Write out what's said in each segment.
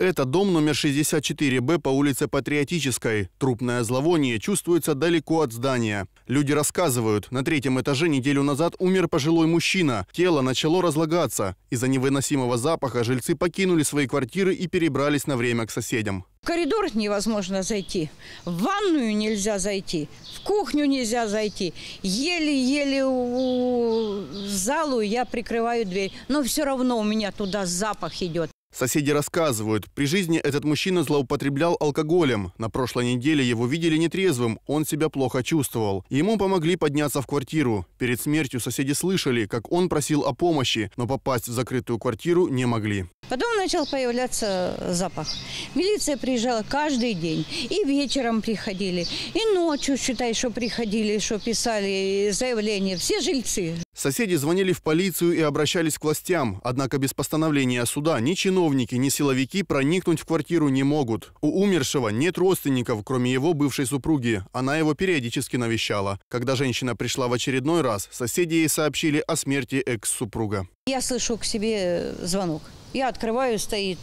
Это дом номер 64Б по улице Патриотической. Трупное зловоние чувствуется далеко от здания. Люди рассказывают, на третьем этаже неделю назад умер пожилой мужчина. Тело начало разлагаться. Из-за невыносимого запаха жильцы покинули свои квартиры и перебрались на время к соседям. В коридор невозможно зайти, в ванную нельзя зайти, в кухню нельзя зайти. Еле-еле в залу я прикрываю дверь, но все равно у меня туда запах идет. Соседи рассказывают, при жизни этот мужчина злоупотреблял алкоголем. На прошлой неделе его видели нетрезвым, он себя плохо чувствовал. Ему помогли подняться в квартиру. Перед смертью соседи слышали, как он просил о помощи, но попасть в закрытую квартиру не могли. Потом начал появляться запах. Милиция приезжала каждый день. И вечером приходили, и ночью, считай, что приходили, что писали заявления. Все жильцы. Соседи звонили в полицию и обращались к властям. Однако без постановления суда ни чиновники, ни силовики проникнуть в квартиру не могут. У умершего нет родственников, кроме его бывшей супруги. Она его периодически навещала. Когда женщина пришла в очередной раз, соседи ей сообщили о смерти экс-супруга. Я слышу к себе звонок. Я открываю, стоит.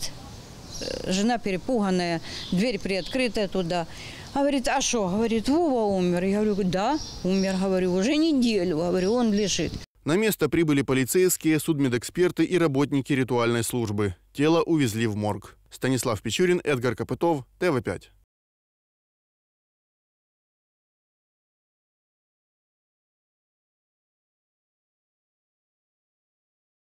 Э, жена перепуганная, дверь приоткрытая туда. Говорит, а что? Говорит, Вова умер. Я говорю, да, умер, говорю, уже неделю, говорю, он лежит. На место прибыли полицейские, судмедэксперты и работники ритуальной службы. Тело увезли в морг. Станислав Печурин, Эдгар Копытов, ТВ-5.